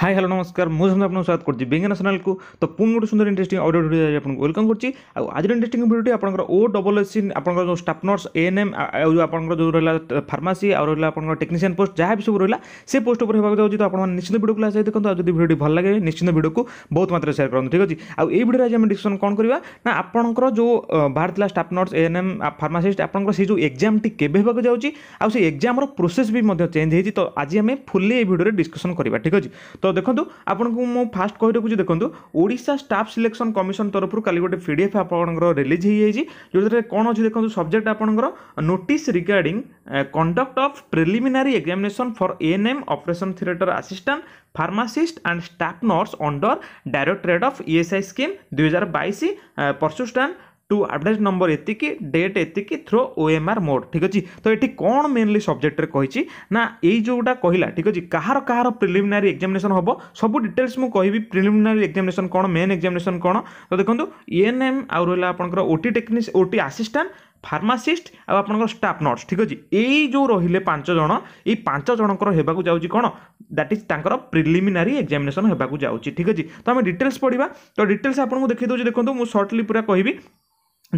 hi hello নমস্কার মু আপনার স্বাগত করছি বেঙ্গে ন্যাশনালকু তো পুঁ গোটে সুন্দর ইন্টারেস্টিং অডিও ভিডিও আপনার ওয়েলকম করছি আজর ইন্টারেস্টিং ভিডিওটি আপনার ও ডবল এস সি আপনার যে স্টাফ নর্স এএনএম আপনার যে রহলা ফার্মাসি আর রহলা আপনার টেকনিশিয়ান পোস্ট যা বি সব রহলা সে পোস্ট উপরে হওয়া যাচ্ছে তো আপনার নিশ্চিত ভিডিওকে আসে দেখুন আর যদি ভিডিওটি ভাল লাগে নিশ্চিত ভিডিওকে বহুত মাত্রায় সেয়ার করুন ঠিক আছে আর এই ভিডিওরে আজ আমি ডিসকশন কম করা না আপনার যে বাহার স্টাফ নর্স এএনএম ফার্মাসিস্ট আপনার সেই যে এক্সামটি কেবে হওয়া যাচ্ছে আর সেই এক্সামর প্রোসেস বি চেঞ্জ হয়েছে তো আজ আমি ফুলি এই ভিডিওরে ডিসকশন করা ঠিক আছে তো তো দেখন্তু ଆପଣଙ୍କୁ ମୁଁ ଫାଷ୍ଟ କହି ରଖୁଛି ଦେଖନ୍ତୁ ଓଡ଼ିଶା ଷ୍ଟାଫ୍ ସିଲେକ୍ସନ୍ କମିଶନ ତରଫରୁ କାଲି ଗୋଟେ ପି ଡି ଏଫ୍ ଆପଣଙ୍କର ରିଲିଜ୍ ହେଇଯାଇଛି ଯେଉଁଥିରେ କ'ଣ ଅଛି ଦେଖନ୍ତୁ ସବଜେକ୍ଟ ଆପଣଙ୍କର notice regarding conduct of preliminary examination for N M operation theatre assistant pharmacist and staff nurse under directorate of ESI scheme ଦୁଇହଜାର ବାଇଶ ପରସୁଷ୍ଟାଣ୍ଡ টু ଆଭରେଜ୍ ନମ୍ବର ଏତିକି ଡେଟ୍ ଏତିକି through O M R mode ଠିକ୍ ଅଛି ତ ଏଠି କ'ଣ mainly ସବଜେକ୍ଟରେ କହିଛି ନା ଏଇ ଯେଉଁଟା କହିଲା ଠିକ୍ ଅଛି କାହାର କାହାର ପ୍ରିଲିମିନାରୀ ଏକ୍ଜାମିନେସନ୍ ହେବ ସବୁ ଡିଟେଲ୍ସ ମୁଁ କହିବି ପ୍ରିଲିମିନାରୀ ଏକ୍ଜାମିନେସନ୍ କ'ଣ ମେନ୍ ଏକ୍ଜାମିନେସନ୍ କ'ଣ ତ ଦେଖନ୍ତୁ ଏନ୍ ଏମ୍ ଆଉ ରହିଲା ଆପଣଙ୍କର ଓଟି ଟେକ୍ନିସ୍ ଓଟି ଆସିଷ୍ଟାଣ୍ଟ ফার্মাসিস্ট ଆଉ ଆପଣଙ୍କର ଷ୍ଟାଫ୍ ନର୍ସ ଠିକ୍ ଅଛି ଏଇ ଯେଉଁ ରହିଲେ ପାଞ୍ଚ ଜଣ ଏଇ ପାଞ୍ଚ ଜଣଙ୍କର ହେବାକୁ ଯାଉଛି କ'ଣ ଦ୍ୟାଟ୍ ଇଜ୍ ତାଙ୍କର ପ୍ରିଲିମିନାରୀ ଏକ୍ଜାମିନେସନ୍ ହେବାକୁ ଯାଉଛି ଠିକ୍ ଅଛି ତ ଆମେ ଡିଟେଲ୍ସ ପଢ଼ିବା ତ ଡିଟେଲ୍ସ ଆପଣଙ୍କୁ ଦେଖେଇ ଦେଉଛି ଦେଖନ୍ତୁ ମୁଁ ସର୍ଟଲି ପୁରା କହିବି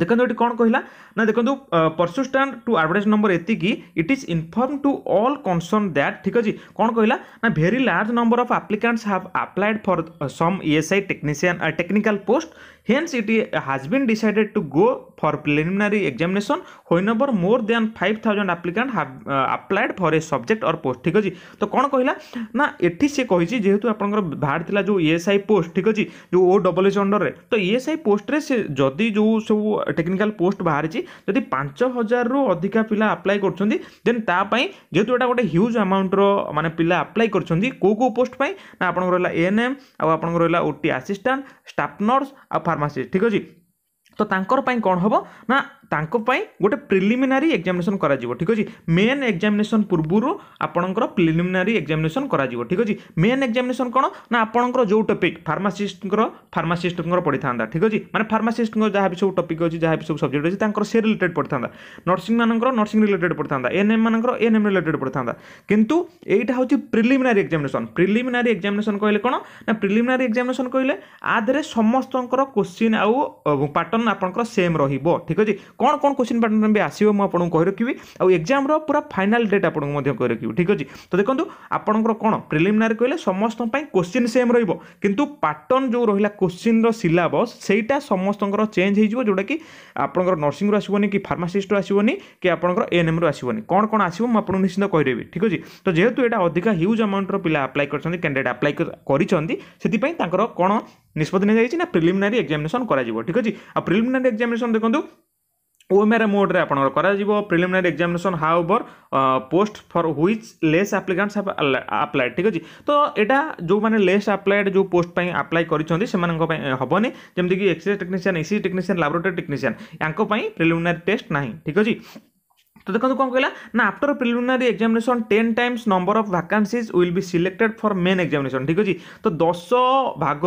ଦେଖନ୍ତୁ ଏଠି କ'ଣ କହିଲା ନା ଦେଖନ୍ତୁ ପରସୁଷ୍ଟାଣ୍ଡ ଟୁ ଆଡ଼ଭର୍ଟାଇଜ ନମ୍ବର ଏତିକି it is inform to all concern that ଠିକ୍ ଅଛି କ'ଣ କହିଲା ନା very large number of applicants have applied for some ESI technician technical post hence it has been decided to go for preliminary examination whenever more than 5000 applicant have applied for a subject or post ঠিক আছে তো কোন কইলা না এটি সে কইছি যে হেতু आपण ভারতলা যে ইউএসআই পোস্ট ঠিক আছে যে ও ডব্লিউএইচ আন্ডারে তো ইউএসআই পোস্ট রে যদি যে সব টেকনিক্যাল পোস্ট বাহার জি যদি 5000 ৰ অধিকা পিলা এপ্লাই কৰচந்தி দেন তা পাই যেতু এটা গট হিউজ अमाউণ্ট ৰ মানে পিলা এপ্লাই কৰচந்தி কো কো পোষ্ট পাই না आपण ৰেলা এএনএম আৰু आपण ৰেলা ওটি অ্যাসিস্ট্যান্ট স্টাফ নৰ্স আৰু ফাର୍ମାସିଷ୍ଟ ଠିକ୍ ଅଛି ତ ତାଙ୍କର ପାଇଁ କ'ଣ ହେବ ନା ତାଙ୍କ ପାଇଁ ଗୋଟେ ପ୍ରିଲିମିନାରୀ ଏକ୍ଜାମିନେସନ୍ କରାଯିବ ଠିକ୍ ଅଛି ମେନ୍ ଏକ୍ଜାମିନେସନ୍ ପୂର୍ବରୁ ଆପଣଙ୍କର ପ୍ରିଲିମିନାରୀ ଏକ୍ଜାମିନେସନ୍ କରାଯିବ ଠିକ୍ ଅଛି ମେନ୍ ଏକ୍ଜାମିନେସନ୍ କ'ଣ ନା ଆପଣଙ୍କର ଯେଉଁ ଟପିକ୍ ଫାର୍ମାସିଷ୍ଟଙ୍କର ଫାର୍ମାସିଷ୍ଟଙ୍କର ପଡ଼ିଥାନ୍ତା ଠିକ୍ ଅଛି ମାନେ ଫାର୍ମାସିଷ୍ଟଙ୍କର ଯାହା ବି ସବୁ ଟପିକ୍ ଅଛି ଯାହା ବି ସବୁ ସବଜେକ୍ଟ ଅଛି ତାଙ୍କର ସେ ରିଲେଟେଡ୍ ପଡ଼ିଥାନ୍ତା ନର୍ସିଂମାନଙ୍କର ନର୍ସିଂ ରିଲେଟେଡ୍ ପଡ଼ିଥାନ୍ତା ଏନ୍ଏମ୍ ମାନଙ୍କର ଏନ୍ଏମ୍ ରିଲେଟେଡ୍ ପଡ଼ିଥାନ୍ତା କିନ୍ତୁ ଏଇଟା ହେଉଛି ପ୍ରିଲିମିନାରୀ ଏକ୍ଜାମିନେସନ୍ ପ୍ରିଲିମିନାରୀ ଏକ୍ଜାମିନେସନ୍ କହିଲେ କ'ଣ ନା ପ୍ରିଲିମିନାରୀ ଏକ୍ଜାମିନେସନ୍ କହିଲେ ଆ ଦେହରେ ସମସ୍ତଙ୍କର କୋଶ୍ଚିନ୍ ଆଉ ପାଟର୍ନ ଆପଣଙ୍କର ସେମ୍ ରହିବ ଠିକ୍ ଅଛି କ'ଣ କ'ଣ କୋଶ୍ଚିନ୍ ପାଟର୍ନ ବି ଆସିବ ମୁଁ ଆପଣଙ୍କୁ କହି ରଖିବି ଆଉ ଏକ୍ଜାମ୍ର ପୁରା ଫାଇନାଲ୍ ଡେଟ୍ ଆପଣଙ୍କୁ ମଧ୍ୟ କହି ରଖିବି ଠିକ୍ ଅଛି ତ ଦେଖନ୍ତୁ ଆପଣଙ୍କର କ'ଣ ପ୍ରିଲିମିନାରୀ କହିଲେ ସମସ୍ତଙ୍କ ପାଇଁ କୋଶ୍ଚିନ୍ ସେମ୍ ରହିବ କିନ୍ତୁ ପାଟର୍ନ ଯେଉଁ ରହିଲା କୋଶ୍ଚିନ୍ର ସିଲାବସ୍ ସେଇଟା ସମସ୍ତଙ୍କର ଚେଞ୍ଜ ହେଇଯିବ ଯେଉଁଟାକି ଆପଣଙ୍କର ନର୍ସିଂରୁ ଆସିବନି କି ଫାର୍ମାସିଷ୍ଟରୁ ଆସିବନି କି ଆପଣଙ୍କର ଏଏନ୍ଏମ୍ରୁ ଆସିବନି କ'ଣ କ'ଣ ଆସିବ ମୁଁ ଆପଣଙ୍କୁ ନିଶ୍ଚିନ୍ତ କହିଦେବି ଠିକ୍ ଅଛି ତ ଯେହେତୁ ଏଇଟା ଅଧିକା ହ୍ୟୁଜ୍ ଆମାଉଣ୍ଟର ପିଲା ଆପ୍ଲାଏ କରିଛନ୍ତି କ୍ୟାଣ୍ଡିଡେଟ୍ ଆପ୍ଲାଏ କରିଛନ୍ତି ସେଥିପାଇଁ ତାଙ୍କର କ'ଣ ନିଷ୍ପତ୍ତି ନିଆଯାଇଛି ନା ପ୍ରିଲିମିନାରୀ ଏକ୍ଜାମିନେସନ୍ କରାଯିବ ଠିକ୍ ଅଛି ଆଉ ପ୍ରିଲିମିନାରୀ ଏକ୍ଜାମିନେସନ୍ ଦେଖନ୍ତୁ ওএমআর মোড্রে আপনার করা preliminary examination however post for which less applicants applied ঠিক আছে তো এটা যে লেস আপ্লাইড যে পোস্ট পাই আপ্লাই করছেন সে হবনি যেমি X ray technician AC technician laboratory technician ইয়াঙ্ক প্রিলিমিনারি টেস্ট না ঠিক আছে তো দেখুন কম কহিলা না after preliminary examination ten times number of vacancies will be selected for main examination ঠিক আছে তো দশ ভাগ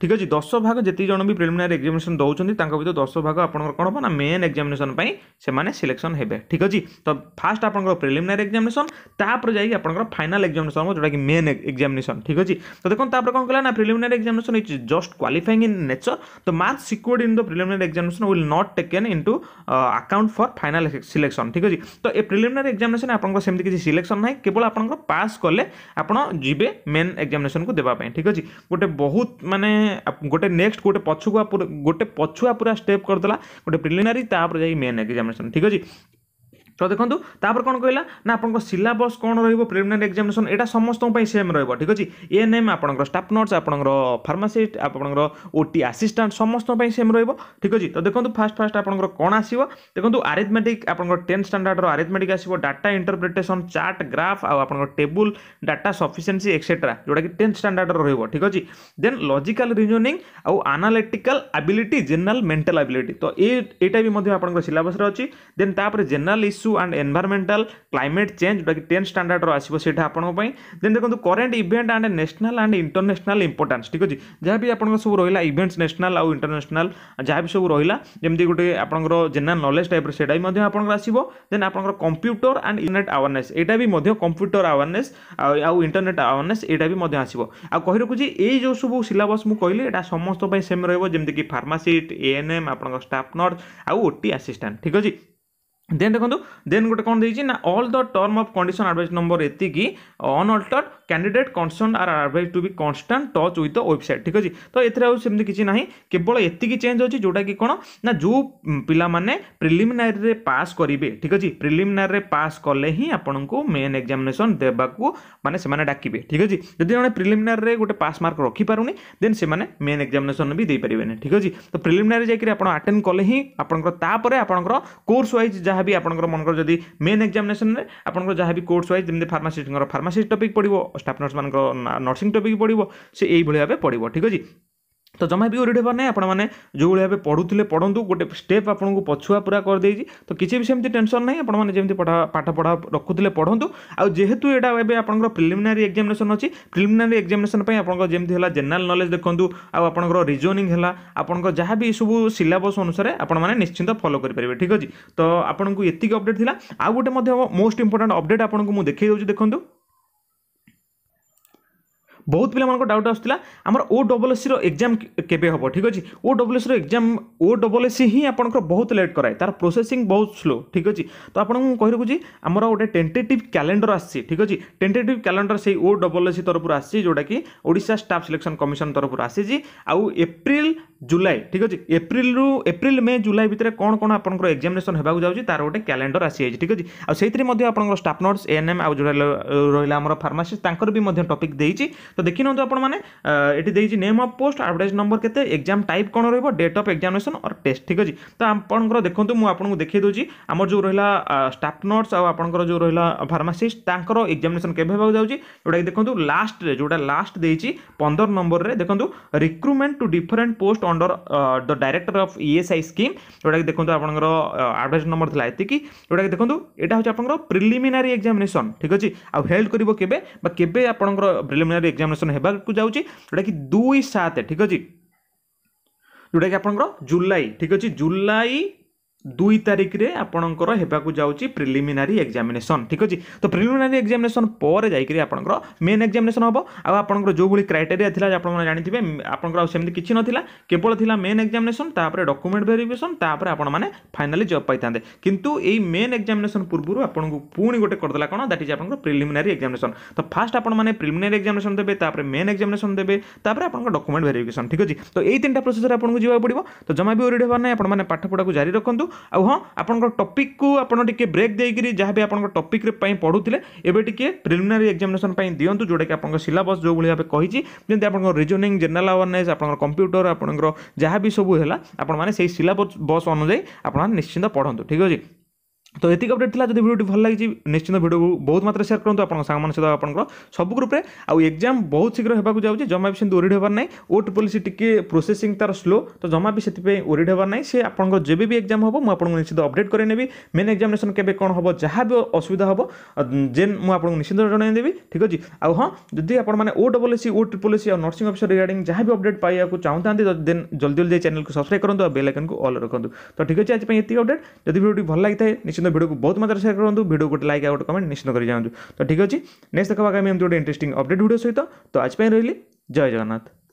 ঠিক আছে দশ ভাগ যেত জন বি প্রিলিমিনারি এক্সামিনেসন দৌঁচ তাঙ্ক ভিতর দশ ভাগ আপনার কোণ হব না মেন এক্সামিনেসন পাই সেমানে সিলেকশন হেবে ঠিক আছে তো ফার্স্ট আপনার প্রিলিমিনারি এক্সামিনেসন তাপরে যাই আপনার ফাইনাল এক্সামিনেসন হব যেটা কি মেন এক্সামিনেসন ঠিক আছে তো দেখুন তাপরে কম কহিলা না preliminary examination is just qualifying in nature তো marks secured in the preliminary examination will not taken into account for final selection ঠিক আছে ତ ଏ ପ୍ରିଲିମିନାରୀ ଏକ୍ଜାମିନେସନ୍ ଆପଣଙ୍କ ସେମିତି କିଛି ସିଲେକ୍ସନ୍ ନାହିଁ କେବଳ ଆପଣଙ୍କର ପାସ୍ କଲେ ଆପଣ ଯିବେ ମେନ୍ ଏକ୍ଜାମିନେସନ୍କୁ ଦେବା ପାଇଁ ଠିକ୍ ଅଛି ଗୋଟେ ବହୁତ ମାନେ ଗୋଟେ ନେକ୍ସଟ ଗୋଟେ ପଛୁଆ ଗୋଟେ ପଛୁଆ ପୁରା ଷ୍ଟେପ୍ କରିଦେଲା ଗୋଟେ ପ୍ରିଲିମିନାରୀ ତାପରେ ଯାଇ ମେନ୍ ଏକ୍ଜାମିନେସନ୍ ଠିକ୍ ଅଛି ତ ଦେଖନ୍ତୁ ତାପରେ କ'ଣ କହିଲା ନା ଆପଣଙ୍କ ସିଲାବସ୍ କ'ଣ ରହିବ ପ୍ରିଲିମିନାରୀ ଏକ୍ଜାମିନେସନ୍ ଏଇଟା ସମସ୍ତଙ୍କ ପାଇଁ ସେମ୍ ରହିବ ଠିକ୍ ଅଛି ଏନ୍ ଏମ୍ ଆପଣଙ୍କର ଷ୍ଟାଫ୍ ନର୍ସ ଆପଣଙ୍କର ଫାର୍ମାସିଷ୍ଟ ଆପଣଙ୍କର ଓ ଟି ଆସିଷ୍ଟାଣ୍ଟ ସମସ୍ତଙ୍କ ପାଇଁ ସେମ୍ ରହିବ ଠିକ୍ ଅଛି ତ ଦେଖନ୍ତୁ ଫାଷ୍ଟ ଫାଷ୍ଟ ଆପଣଙ୍କର କ'ଣ ଆସିବ ଦେଖନ୍ତୁ ଆରିଥମେଟିକ୍ ଆପଣଙ୍କର ଟେନ୍ଥ ଷ୍ଟାଣ୍ଡାର୍ଡ଼ର ଆରିଥମେଟିକ୍ ଆସିବ ଡାଟା ଇଣ୍ଟରପ୍ରିଟେସନ୍ ଚାର୍ଟ ଗ୍ରାଫ୍ ଆଉ ଆପଣଙ୍କର ଟେବୁଲ୍ ଡାଟା ସଫିସିଏନ୍ସି ଏକ୍ସେଟ୍ରା ଯେଉଁଟାକି ଟେନ୍ଥ ଷ୍ଟାଣ୍ଡାର୍ଡ଼ର ରହିବ ଠିକ୍ ଅଛି ଦେନ୍ ଲଜିକାଲ୍ ରିଜନିଂ ଆଉ analytical ability general mental ability ତ ଏଇଟା ବି ମଧ୍ୟ ଆପଣଙ୍କର ସିଲାବସ୍ରେ ଅଛି ଦେନ୍ ତାପରେ general issue issue and environmental climate change ଯେଉଁଟାକି ଟେନ୍ ଷ୍ଟାଣ୍ଡାର୍ଡ଼ର ଆସିବ ସେଇଟା ଆପଣଙ୍କ ପାଇଁ ଦେନ୍ ଦେଖନ୍ତୁ current event and national and international importance ଠିକ୍ ଅଛି ଯାହା ବି ଆପଣଙ୍କ ସବୁ ରହିଲା ଇଭେଣ୍ଟସ୍ ନ୍ୟାସନାଲ୍ ଆଉ ଇଣ୍ଟରନ୍ୟାସନାଲ୍ ଯାହା ବି ସବୁ ରହିଲା ଯେମିତି ଗୋଟେ ଆପଣଙ୍କର ଜେନେରାଲ୍ ନଲେଜ୍ ଟାଇପ୍ର ସେଇଟା ବି ମଧ୍ୟ ଆପଣଙ୍କର ଆସିବ ଦେନ୍ ଆପଣଙ୍କର କମ୍ପ୍ୟୁଟର ଆଣ୍ଡ ଇଣ୍ଟରନେଟ୍ ଆୱାରନେସ୍ ଏଇଟା ବି ମଧ୍ୟ କମ୍ପ୍ୟୁଟର ଆୱାରନେସ୍ ଆଉ ଇଣ୍ଟରନେଟ୍ ଆୱାରନେସ୍ ଏଇଟା ବି ମଧ୍ୟ ଆସିବ ଆଉ କହି ରଖୁଛି ଏଇ ଯେଉଁ ସବୁ ସିଲାବସ୍ ମୁଁ କହିଲି ଏଇଟା ସମସ୍ତଙ୍କ ପାଇଁ ସେମ୍ ରହିବ ଯେମିତିକି ଫାର୍ମାସିଷ୍ଟ ଏଏନ୍ଏମ୍ ଆପଣଙ୍କ ଷ୍ଟାଫ୍ ନର୍ସ ଆଉ ଓଟି ଆସିଷ୍ଟାଣ୍ଟ ଠିକ୍ ଅଛି ଦେନ୍ ଦେଖନ୍ତୁ ଦେନ୍ ଗୋଟେ କ'ଣ ଦେଇଛି ନା all the term of condition advice number ଏତିକି ଅନଅଲ୍ଟର୍ candidate concern are advise to be constant touch with the website ଠିକ୍ ଅଛି ତ ଏଥିରେ ଆଉ ସେମିତି କିଛି ନାହିଁ କେବଳ ଏତିକି ଚେଞ୍ଜ ଅଛି ଯେଉଁଟାକି କ'ଣ ନା ଯେଉଁ ପିଲାମାନେ ପ୍ରିଲିମିନାରୀରେ ପାସ୍ କରିବେ ଠିକ୍ ଅଛି ପ୍ରିଲିମିନାରୀରେ ପାସ୍ କଲେ ହିଁ ଆପଣଙ୍କୁ ମେନ୍ ଏକ୍ଜାମିନେସନ୍ ଦେବାକୁ ମାନେ ସେମାନେ ଡାକିବେ ଠିକ୍ ଅଛି ଯଦି ଜଣେ ପ୍ରିଲିମିନାରୀରେ ଗୋଟେ ପାସ୍ ମାର୍କ ରଖିପାରୁନି ଦେନ୍ ସେମାନେ ମେନ୍ ଏକ୍ଜାମିନେସନ୍ ବି ଦେଇପାରିବେନି ଠିକ୍ ଅଛି ତ ପ୍ରିଲିମିନାରୀ ଯାଇକରି ଆପଣ ଆଟେଣ୍ଡ କଲେ ହିଁ ଆପଣଙ୍କର ତାପରେ ଆପଣଙ୍କର କୋର୍ସ ୱାଇଜ୍ ଯାହା ଯାହା ବି ଆପଣଙ୍କର ମନେକର ଯଦି ମେନ୍ ଏକ୍ଜାମିନେସନ୍ରେ ଆପଣଙ୍କର ଯାହା ବି କୋର୍ସ ୱାଇଜ୍ ଯେମିତି ଫାର୍ମାସିଷ୍ଟଙ୍କର ଫାର୍ମାସିଷ୍ଟ ଟପିକ୍ ପଡ଼ିବ ଷ୍ଟାଫ୍ ନର୍ସମାନଙ୍କ ନର୍ସିଂ ଟପିକ୍ ପଡ଼ିବ ସେ ଏଇଭଳି ଭାବେ ପଡ଼ିବ ଠିକ୍ ଅଛି ତ ଜମା ବି ୱରିଡ଼୍ ହେବାର ନାହିଁ ଆପଣମାନେ ଯେଉଁଭଳି ଭାବେ ପଢ଼ୁଥିଲେ ପଢ଼ନ୍ତୁ ଗୋଟେ ଷ୍ଟେପ୍ ଆପଣଙ୍କୁ ପଛୁଆ ପୁରା କରିଦେଇଛି ତ କିଛି ବି ସେମିତି ଟେନସନ୍ ନାହିଁ ଆପଣମାନେ ଯେମିତି ପଢ଼ା ପାଠ ପଢ଼ା ରଖୁଥିଲେ ପଢ଼ନ୍ତୁ ଆଉ ଯେହେତୁ ଏଇଟା ଏବେ ଆପଣଙ୍କର ପ୍ରିଲିମିନାରୀ ଏକ୍ଜାମିନେସନ୍ ଅଛି ପ୍ରିଲିମିନାରୀ ଏକ୍ଜାମିନେସନ୍ ପାଇଁ ଆପଣଙ୍କର ଯେମିତି ହେଲା ଜେନେରାଲ୍ ନଲେଜ୍ ଦେଖନ୍ତୁ ଆଉ ଆପଣଙ୍କର ରିଜୋନିଂ ହେଲା ଆପଣଙ୍କ ଯାହା ବି ଏସବୁ ସିଲାବସ୍ ଅନୁସାରେ ଆପଣମାନେ ନିଶ୍ଚିନ୍ତ ଫଲୋ କରିପାରିବେ ଠିକ୍ ଅଛି ତ ଆପଣଙ୍କୁ ଏତିକି ଅପଡ଼େଟ୍ ଥିଲା ଆଉ ଗୋଟେ ମଧ୍ୟ ମୋଷ୍ଟ ଇମ୍ପୋର୍ଟାଣ୍ଟ ଅପଡ଼େଟ୍ ଆପଣଙ୍କୁ ମୁଁ ଦେଖେଇ ଦେଉଛି ଦେଖନ୍ତୁ ବହୁତ ପିଲାମାନଙ୍କ ଡାଉଟ୍ ଆସୁଥିଲା ଆମର ଓ ଡବଲ୍ ଏସ୍ସିର ଏକ୍ଜାମ୍ କେବେ ହେବ ଠିକ୍ ଅଛି ଓ ଡବଲ୍ ଏସ୍ସିର ଏକ୍ଜାମ୍ ଓ ଡବଲ୍ ଏସ୍ସି ହିଁ ଆପଣଙ୍କର ବହୁତ ଲେଟ୍ କରାଏ ତାର ପ୍ରୋସେସିଂ ବହୁତ ସ୍ଲୋ ଠିକ୍ ଅଛି ତ ଆପଣଙ୍କୁ ମୁଁ କହି ରଖୁଛି ଆମର ଗୋଟେ ଟେଣ୍ଟେଟିଭ୍ କ୍ୟାଲେଣ୍ଡର ଆସିଛି ଠିକ୍ ଅଛି ଟେଣ୍ଟେଟିଭ୍ କ୍ୟାଲେଣ୍ଡର ସେଇ ଓ ଡବଲ୍ ଏସ୍ସି ତରଫରୁ ଆସିଛି ଯେଉଁଟାକି ଓଡ଼ିଶା ଷ୍ଟାଫ୍ ସିଲେକ୍ସନ୍ କମିଶନ୍ ତରଫରୁ ଆସିଛି ଆଉ ଏପ୍ରିଲ ଜୁଲାଇ ଠିକ୍ ଅଛି ଏପ୍ରିଲରୁ ଏପ୍ରିଲ ମେ ଜୁଲାଇ ଭିତରେ କ'ଣ କ'ଣ ଆପଣଙ୍କର ଏକ୍ଜାମିନେସନ୍ ହେବାକୁ ଯାଉଛି ତାର ଗୋଟେ କ୍ୟାଲେଣ୍ଡର ଆସିଯାଇଛି ଠିକ୍ ଅଛି ଆଉ ସେଇଥିରେ ମଧ୍ୟ ଆପଣଙ୍କର ଷ୍ଟାଫ୍ ନର୍ସ ଏଏନ୍ଏମ୍ ଆଉ ଯେଉଁଟା ରହିଲା ଆମର ଫାର୍ମାସିଷ୍ଟ ତାଙ୍କର ବି ମଧ୍ୟ ଟପିକ୍ ଦେଇଛି তো দেখি নিহতু আপনার এটি দিয়েছি name of post advertise number কেতে এক্সাম টাইপ কোণ রহব date of examination or test ঠিক আছে তো আপনার দেখুন মু আপনার দেখাই দেছি আমার যে রহলা স্টাফ নর্স আপনার যে রহলা ফার্মাসিস্ট তাঁর এক্সামিনেসন কেবে হওয়া যাচ্ছে যেটা দেখুন লাস্টে যেটা লাস্ট দিয়েছি পনেরো নম্বরের দেখুন recruitment to different post under the director of ESI scheme যেটা দেখুন আপনার আডভার্টাইজ নম্বর লা এতিকি যেটা দেখুন এটা হচ্ছে আপনার প্রিলিমিনারি এক্সামিনেসন ঠিক আছে আউ হেল্ড করব কেবে বা কেবে আপনার প্রিলিমিনারি এক্সাম ଏକ୍ଜାମିନେସନ୍ ହେବାକୁ ଯାଉଛି ଯେଉଁଟାକି ଦୁଇ ସାତ ଠିକ୍ ଅଛି ଯେଉଁଟାକି ଆପଣଙ୍କର ଜୁଲାଇ ଠିକ୍ ଅଛି ଜୁଲାଇ ଦୁଇ ତାରିଖରେ ଆପଣଙ୍କର ହେବାକୁ ଯାଉଛି ପ୍ରିଲିମିନାରୀ ଏକ୍ଜାମିନେସନ୍ ଠିକ୍ ଅଛି ତ ପ୍ରିଲିମିନାରୀ ଏକ୍ଜାମିନେସନ୍ ପରେ ଯାଇକରି ଆପଣଙ୍କର ମେନ୍ ଏକ୍ଜାମିନେସନ୍ ହେବ ଆଉ ଆପଣଙ୍କର ଯେଉଁଭଳି କ୍ରାଇଟେରିଆ ଥିଲା ଆପଣମାନେ ଜାଣିଥିବେ ଆପଣଙ୍କର ଆଉ ସେମିତି କିଛି ନଥିଲା କେବଳ ଥିଲା ମେନ୍ ଏକ୍ଜାମିନେସନ୍ ତାପରେ ଡକୁମେଣ୍ଟ ଭେରିଫିକେସନ୍ ତାପରେ ଆପଣମାନେ ଫାଇନାଲି ଜବ୍ ପାଇଥାନ୍ତେ କିନ୍ତୁ ଏଇ ମେନ୍ ଏକ୍ଜାମିନେସନ୍ ପୂର୍ବରୁ ଆପଣଙ୍କୁ ପୁଣି ଗୋଟେ କରିଦେଲା କ'ଣ ଦ୍ୟାଟ୍ ଇଜ୍ ଆପଣଙ୍କର ପ୍ରିଲିମିନାରୀ ଏକ୍ଜାମିନେସନ୍ ତ ଫାଷ୍ଟ ଆପଣମାନେ ପ୍ରିଲିମିନାରୀ ଏକ୍ଜାମିନେସନ୍ ଦେବେ ତାପରେ ମେନ୍ ଏକ୍ଜାମିନେସନ୍ ଦେବେ ତାପରେ ଆପଣଙ୍କ ଡକୁମେଣ୍ଟ ଭେରିଫିକେସନ୍ ଠିକ୍ ଅଛି ତ ଏଇ ତିନିଟା ପ୍ରୋସେସରେ ଆପଣଙ୍କୁ ଯିବାକୁ ପଡ଼ିବ ତ ଜମା ବି ଓରିଡ଼ି ହେବାର ନାହିଁ ଆପଣମାନେ ପାଠପଢ଼ାକୁ ଜାରି ରଖନ୍ତୁ ଆଉ ହଁ ଆପଣଙ୍କର ଟପିକ୍କୁ ଆପଣ ଟିକେ ବ୍ରେକ୍ ଦେଇକିରି ଯାହା ବି ଆପଣଙ୍କ ଟପିକ୍ରେ ପାଇଁ ପଢ଼ୁଥିଲେ ଏବେ ଟିକେ ପ୍ରିଲିମିନାରୀ ଏକ୍ଜାମିନେସନ୍ ପାଇଁ ଦିଅନ୍ତୁ ଯେଉଁଟାକି ଆପଣଙ୍କ ସିଲାବସ୍ ଯେଉଁଭଳି ଭାବେ କହିଛି ଯେମିତି ଆପଣଙ୍କ ରିଜନିଂ ଜେନେରାଲ୍ ଆୱାରନେସ୍ ଆପଣଙ୍କର କମ୍ପ୍ୟୁଟର ଆପଣଙ୍କର ଯାହା ବି ସବୁ ହେଲା ଆପଣମାନେ ସେଇ ସିଲାବସ୍ ବସ୍ ଅନୁଯାୟୀ ଆପଣମାନେ ନିଶ୍ଚିନ୍ତ ପଢ଼ନ୍ତୁ ଠିକ୍ ଅଛି तो ये अपडेट था जब भिडियो भल लगी निश्चित भिडियो को बहुत मात्र सेयार करूँ आप सहित आपंकर सब ग्रुप्रे आउ एक्जाम बहुत शीघ्र होगा जाऊँच जमा भी सेरीड होबार ना ओ ट्रिपल सी टी प्रोसेंग तर स्लो तो जमा भी से ओरीड होबार ना से आपंकर जब भी एक्जाम हम मुझे निश्चित अपडेट करे मेन एक्जामेसन के कौन हम जहाँ भी असुविधा हम जेन मुझे निश्चित जनदेवी ठीक अच्छे आउ हाँ जी आपने O double S O triple S आउ नर्सी अफिसर रिगार्ड जहाँ भी अपडेट पाया चाहता देन जल्दी जल्दी चैनल को सब्सक्राइब करूँ और बेलैकन को अल रखुद तो ठीक अच्छे आज ये अपडेट जब भिडियो भल लगी निश्चित पर्यटन भिडियो को बहुत मात्रा सेयर करूँ भिडियो गोटे लाइक आ गए कमेंट निश्चित कर जाऊँ तो ठीक अच्छे नेक्स्ट देखा आगामी एमती गोटे इंटरेस्टिंग अपडेट भिडियो सहित तो आज रही जय जगन्नाथ